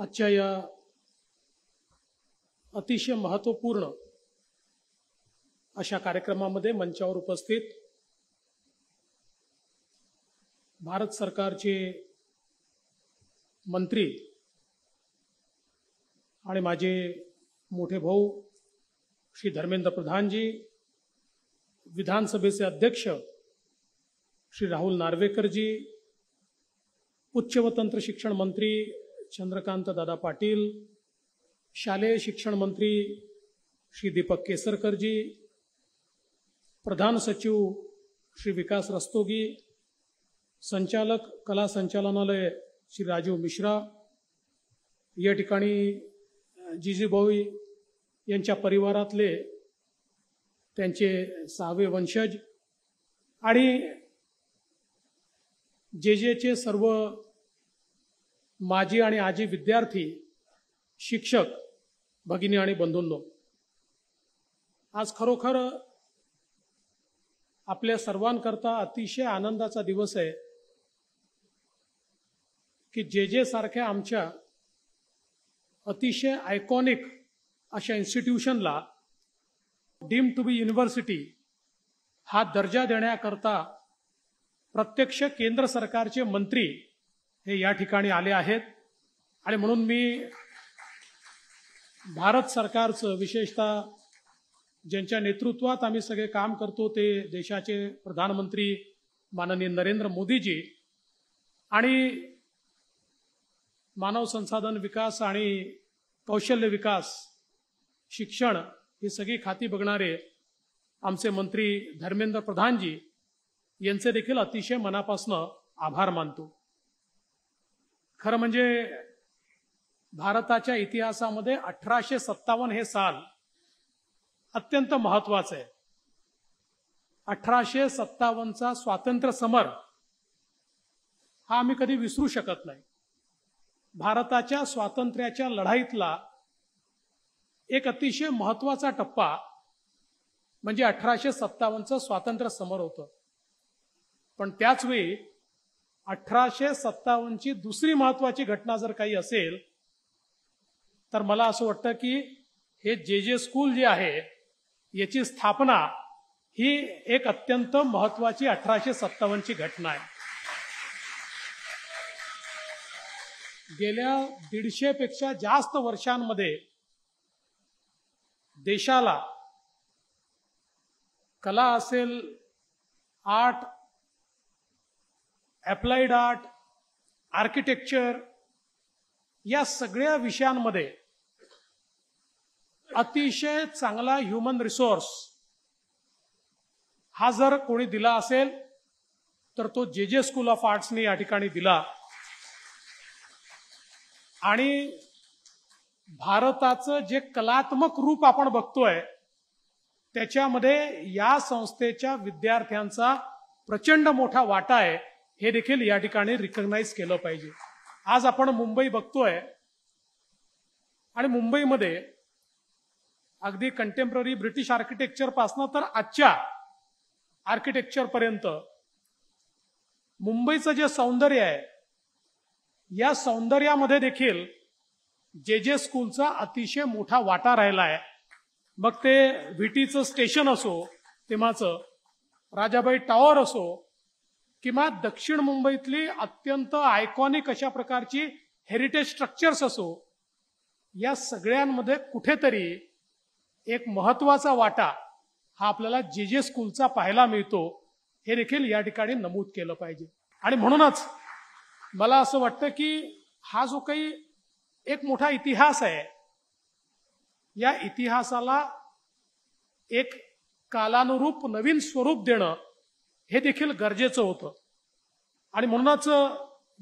आजच्या या अतिशय महत्वपूर्ण अशा कार्यक्रमामध्ये मंचावर उपस्थित भारत सरकारचे मंत्री आणि माझे मोठे भाऊ श्री धर्मेंद्र प्रधानजी विधानसभेचे अध्यक्ष श्री राहुल नार्वेकरजी उच्च व तंत्र शिक्षण मंत्री चंद्रकांत दादा पाटील शालेय शिक्षण मंत्री श्री दीपक केसरकरजी प्रधान सचिव श्री विकास रस्तोगी संचालक कला संचालनालय श्री राजीव मिश्रा या ठिकाणी जिजीभाई यांच्या परिवारातले त्यांचे सहावे वंशज आणि जे जेचे सर्व माजी आणि आजी विद्यार्थी शिक्षक भगिनी आणि बंधूंनो आज खरोखर आपल्या सर्वांकरता अतिशय आनंदाचा दिवस आहे की जे जे सारख्या आमच्या अतिशय आयकॉनिक अशा इन्स्टिट्यूशनला डीम टू बी युनिव्हर्सिटी हा दर्जा देण्याकरता प्रत्यक्ष केंद्र सरकारचे मंत्री हे या ठिकाणी आले आहेत आणि म्हणून मी भारत सरकारचं विशेषतः ज्यांच्या नेतृत्वात आम्ही सगळे काम करतो ते देशाचे प्रधानमंत्री माननीय नरेंद्र मोदीजी आणि मानव संसाधन विकास आणि कौशल्य विकास शिक्षण ही सगळी खाती बघणारे आमचे मंत्री धर्मेंद्र प्रधानजी यांचे देखील अतिशय मनापासून आभार मानतो खरं म्हणजे भारताच्या इतिहासामध्ये अठराशे सत्तावन्न हे साल अत्यंत महत्वाचं आहे अठराशे सत्तावन्नचा स्वातंत्र्य समर हा आम्ही कधी विसरू शकत नाही भारताच्या स्वातंत्र्याच्या लढाईतला एक अतिशय महत्वाचा टप्पा म्हणजे अठराशे सत्तावन्नचं स्वातंत्र्य समर होतं पण त्याचवेळी अठराशे सत्तावन्नची दुसरी महत्वाची घटना जर काही असेल तर मला असं वाटतं की हे जे जे स्कूल जे आहे याची स्थापना ही एक अत्यंत महत्वाची अठराशे ची घटना आहे गेल्या दीडशेपेक्षा जास्त वर्षांमध्ये देशाला कला असेल आठ अप्लाइड आर्ट आर्किटेक्चर या सगळ्या विषयांमध्ये अतिशय चांगला ह्युमन रिसोर्स हा जर कोणी दिला असेल तर तो जे जे स्कूल ऑफ आर्ट्सनी या ठिकाणी दिला आणि भारताचं जे कलात्मक रूप आपण बघतोय त्याच्यामध्ये या संस्थेच्या विद्यार्थ्यांचा प्रचंड मोठा वाटा आहे हे देखील या ठिकाणी रिकग्नाईज केलं पाहिजे आज आपण मुंबई बघतोय आणि मुंबईमध्ये अगदी कंटेम्पररी ब्रिटिश आर्किटेक्चर आर्किटेक्चरपासनं तर आजच्या आर्किटेक्चरपर्यंत मुंबईचं जे सौंदर्य आहे या सौंदर्यामध्ये देखील जे जे स्कूलचा अतिशय मोठा वाटा राहिला आहे मग ते व्हीटीचं स्टेशन असो तेव्हाचं राजाबाई टॉवर असो किंवा दक्षिण मुंबईतली अत्यंत आयकॉनिक अशा प्रकारची हेरिटेज स्ट्रक्चर्स असो या सगळ्यांमध्ये कुठेतरी एक महत्वाचा वाटा हा आपल्याला जे जे स्कूलचा पाहायला मिळतो हे देखील या ठिकाणी नमूद केलं पाहिजे आणि म्हणूनच मला असं वाटतं की हा जो काही एक मोठा इतिहास आहे या इतिहासाला एक कालानुरूप नवीन स्वरूप देणं हे देखील गरजेचं होतं आणि म्हणूनच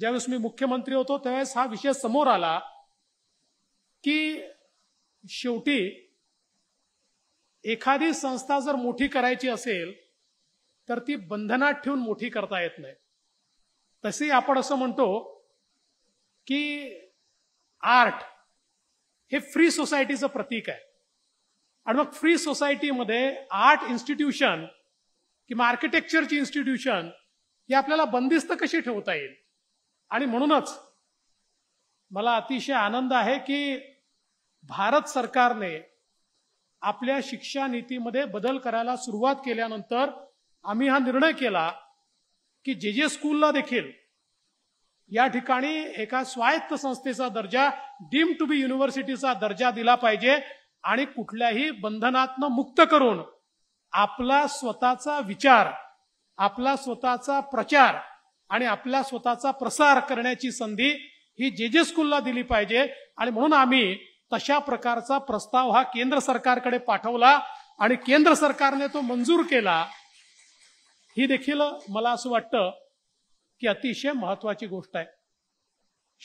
ज्यावेळेस मी मुख्यमंत्री होतो त्यावेळेस हा विषय समोर आला की शेवटी एखादी संस्था जर मोठी करायची असेल तर ती बंधनात ठेवून मोठी करता येत नाही तसे आपण असं म्हणतो की आर्ट हे फ्री सोसायटीचं प्रतीक आहे आणि मग फ्री सोसायटीमध्ये आर्ट इन्स्टिट्यूशन किंवा आर्किटेक्चरची इन्स्टिट्यूशन ही आपल्याला बंदिस्त कशी ठेवता येईल आणि म्हणूनच मला अतिशय आनंद आहे की भारत सरकारने आपल्या शिक्षा नीतीमध्ये बदल करायला सुरुवात केल्यानंतर आम्ही हा निर्णय केला की जे जे स्कूलला देखील या ठिकाणी एका स्वायत्त संस्थेचा दर्जा डीम टू बी युनिव्हर्सिटीचा दर्जा दिला पाहिजे आणि कुठल्याही बंधनातनं मुक्त करून आपला स्वतःचा विचार आपला स्वतःचा प्रचार आणि आपला स्वतःचा प्रसार करण्याची संधी ही जे जे स्कूलला दिली पाहिजे आणि म्हणून आम्ही तशा प्रकारचा प्रस्ताव हा केंद्र सरकारकडे पाठवला आणि केंद्र सरकारने तो मंजूर केला ही देखील मला असं वाटतं की अतिशय महत्वाची गोष्ट आहे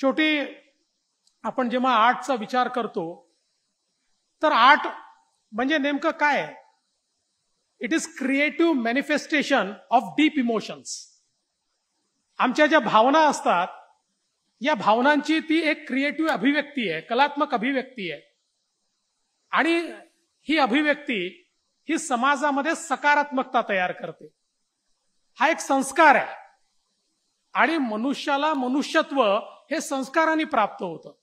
शेवटी आपण जेव्हा आर्टचा विचार करतो तर आर्ट म्हणजे नेमकं काय आहे it is creative manifestation of deep emotions आमच्या ज्या भावना असतात या भावनांची ती एक क्रिएटिव्ह अभिव्यक्ती आहे कलात्मक अभिव्यक्ती आहे आणि ही अभिव्यक्ती ही समाजामध्ये सकारात्मकता तयार करते हा एक संस्कार आहे आणि मनुष्याला मनुष्यत्व हे संस्काराने प्राप्त होतं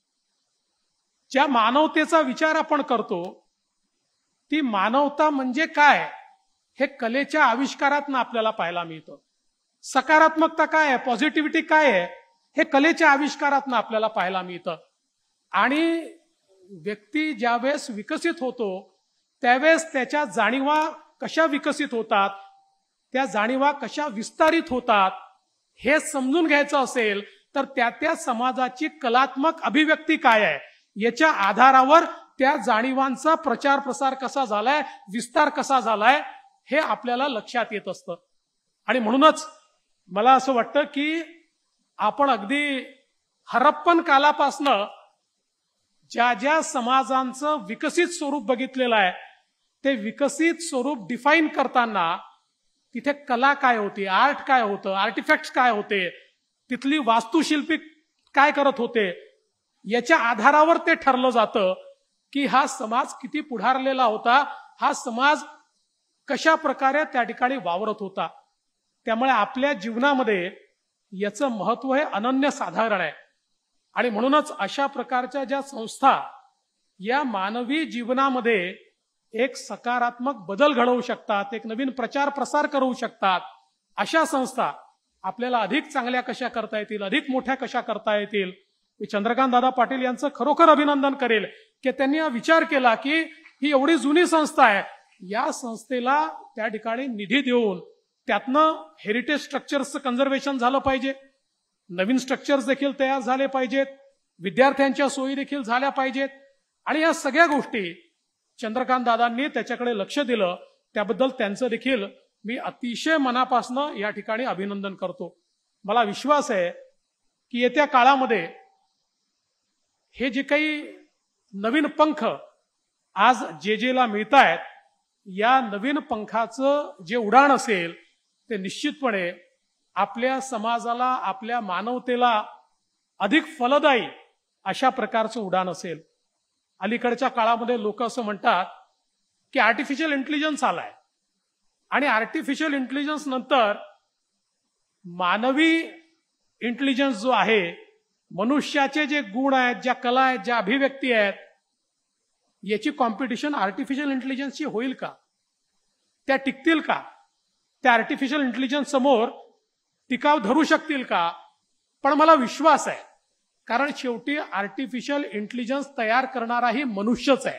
ज्या मानवतेचा विचार आपण करतो ती मानवता म्हणजे काय हे कलेच्या आविष्कारात आपल्याला पाहायला मिळतं सकारात्मकता काय आहे पॉझिटिव्हिटी काय आहे हे कलेच्या आविष्कारात आपल्याला पाहायला मिळतं आणि व्यक्ती ज्यावेळेस विकसित होतो त्यावेळेस त्याच्या जाणीवा कशा विकसित होतात त्या जाणीवा कशा विस्तारित होतात हे समजून घ्यायचं असेल तर त्या त्या समाजाची कलात्मक अभिव्यक्ती काय आहे याच्या आधारावर त्या जाणीवांचा प्रचार प्रसार कसा झालाय विस्तार कसा झालाय हे आपल्याला लक्षात येत असतं आणि म्हणूनच मला असं वाटतं की आपण अगदी हरप्पन कालापासनं ज्या ज्या समाजांचं विकसित स्वरूप बघितलेलं आहे ते विकसित स्वरूप डिफाईन करताना तिथे कला काय होती आर्ट काय होतं आर्टिफॅक्ट काय होते तिथली वास्तुशिल्पी काय करत होते याच्या आधारावर ते ठरलं जातं की हा समाज किती पुढारलेला होता हा समाज कशा प्रकारे त्या ठिकाणी वावरत होता त्यामुळे आपल्या जीवनामध्ये याचं महत्व हे अनन्य साधारण आहे आणि म्हणूनच अशा प्रकारच्या ज्या संस्था या मानवी जीवनामध्ये एक सकारात्मक बदल घडवू शकतात एक नवीन प्रचार प्रसार करू शकतात अशा संस्था आपल्याला अधिक चांगल्या कशा करता येतील अधिक मोठ्या कशा करता येतील मी चंद्रकांत दादा पाटील यांचं खरोखर अभिनंदन करेल की त्यांनी हा विचार केला की ही एवढी जुनी संस्था आहे या संस्थेला त्या ठिकाणी निधी देऊन त्यातनं हेरिटेज स्ट्रक्चर्सचं कन्झर्वेशन झालं पाहिजे नवीन स्ट्रक्चर्स देखील तयार झाले पाहिजेत विद्यार्थ्यांच्या सोयी देखील झाल्या पाहिजेत आणि या सगळ्या गोष्टी चंद्रकांत दादांनी त्याच्याकडे लक्ष दिलं त्याबद्दल त्यांचं देखील मी अतिशय मनापासनं या ठिकाणी अभिनंदन करतो मला विश्वास आहे की येत्या काळामध्ये हे जे काही नवीन पंख आज जे जेला मिळत आहेत या नवीन पंखाचं जे उडाण असेल ते निश्चितपणे आपल्या समाजाला आपल्या मानवतेला अधिक फलदायी अशा प्रकारचं उडाण असेल अलीकडच्या काळामध्ये लोक असं म्हणतात की आर्टिफिशियल इंटेलिजन्स आलाय आणि आर्टिफिशियल इंटेलिजन्स नंतर मानवी इंटेलिजन्स जो आहे मनुष्याचे जे गुण आहेत ज्या कला आहेत ज्या अभिव्यक्ती आहेत याची कॉम्पिटिशन आर्टिफिशियल इंटेलिजन्सची होईल का त्या टिकतील का त्या आर्टिफिशियल इंटेलिजन्स समोर टिकाव धरू शकतील का पण मला विश्वास आहे कारण शेवटी आर्टिफिशियल इंटेलिजन्स तयार करणाराही मनुष्यच आहे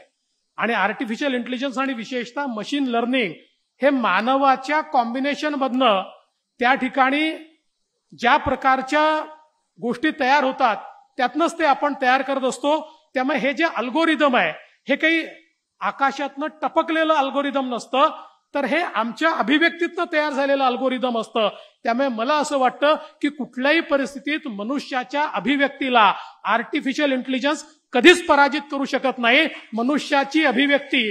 आणि आर्टिफिशियल इंटेलिजन्स आणि विशेषतः मशीन लर्निंग हे मानवाच्या कॉम्बिनेशन मधनं त्या ठिकाणी ज्या प्रकारच्या गोष्टी तयार होतात त्यातनंच ते आपण तयार करत असतो त्यामुळे हे जे अल्गोरिदम आहे हे काही आकाशातनं टपकलेलं अल्गोरिदम नसतं तर हे आमच्या अभिव्यक्तीतनं तयार झालेलं अल्गोरिदम असतं त्यामुळे मला असं वाटतं की कुठल्याही परिस्थितीत मनुष्याच्या अभिव्यक्तीला आर्टिफिशियल इंटेलिजन्स कधीच पराजित करू शकत नाही मनुष्याची अभिव्यक्ती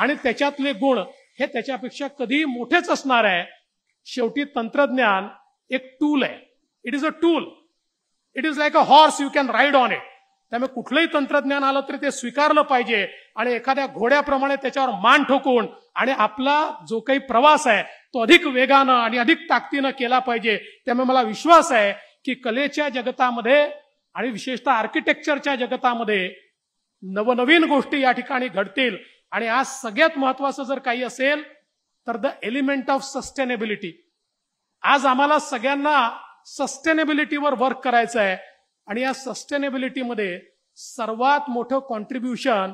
आणि त्याच्यातले गुण हे त्याच्यापेक्षा कधी मोठेच असणार आहे शेवटी तंत्रज्ञान एक टूल आहे it is a tool it is like a horse you can ride on it त्यामुळे कुठलंही तंत्रज्ञान आलं तरी ते स्वीकारलं पाहिजे आणि एखाद्या घोड्याप्रमाणे त्याच्यावर मान ठोकून आणि आपला जो काही प्रवास आहे तो अधिक वेगानं आणि अधिक ताकदीनं केला पाहिजे त्यामुळे मला विश्वास आहे की कलेच्या जगतामध्ये आणि विशेषतः आर्किटेक्चरच्या जगतामध्ये नवनवीन गोष्टी या ठिकाणी घडतील आणि आज सगळ्यात महत्वाचं जर काही असेल तर द एलिमेंट ऑफ सस्टेनेबिलिटी आज आम्हाला सगळ्यांना सस्टेनेबिलिटीवर वर्क करायचं आहे आणि या सस्टेनेबिलिटीमध्ये सर्वात मोठं कॉन्ट्रीब्युशन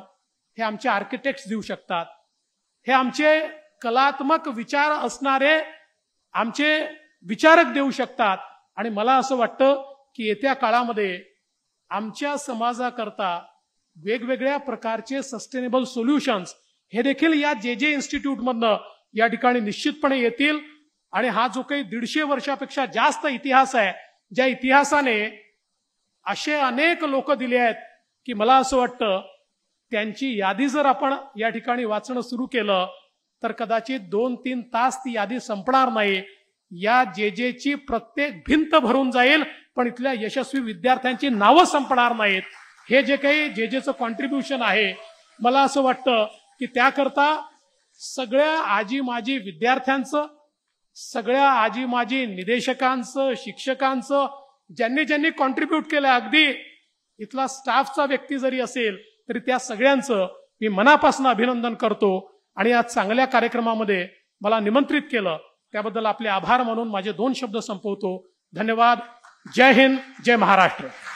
हे आमचे आर्किटेक्ट्स देऊ शकतात हे आमचे कलात्मक विचार असणारे आमचे विचारक देऊ शकतात आणि मला असं वाटतं की येत्या काळामध्ये आमच्या समाजाकरता वेगवेगळ्या प्रकारचे सस्टेनेबल सोल्युशन्स हे देखील या जे जे इन्स्टिट्यूटमधनं या ठिकाणी निश्चितपणे येतील आणि हा जो काही दीडशे वर्षापेक्षा जास्त इतिहास आहे ज्या इतिहासाने असे अनेक लोक दिले आहेत की मला असं वाटतं त्यांची यादी जर आपण या ठिकाणी वाचणं सुरू केलं तर कदाचित दोन तीन तास ती यादी संपणार नाही या जे जेची प्रत्येक भिंत भरून जाईल पण इथल्या यशस्वी विद्यार्थ्यांची नावं संपणार नाहीत हे जे काही जे जेचं कॉन्ट्रीब्युशन आहे मला असं वाटतं की त्याकरता सगळ्या आजी माजी विद्यार्थ्यांचं सगळ्या आजी माजी निदेशकांचं शिक्षकांचं ज्यांनी ज्यांनी कॉन्ट्रीब्यूट केलं अगदी इथला स्टाफचा व्यक्ती जरी असेल तरी त्या सगळ्यांचं मी मनापासून अभिनंदन करतो आणि या चांगल्या कार्यक्रमामध्ये मला निमंत्रित केलं त्याबद्दल आपले आभार मानून माझे दोन शब्द संपवतो धन्यवाद जय हिंद जय महाराष्ट्र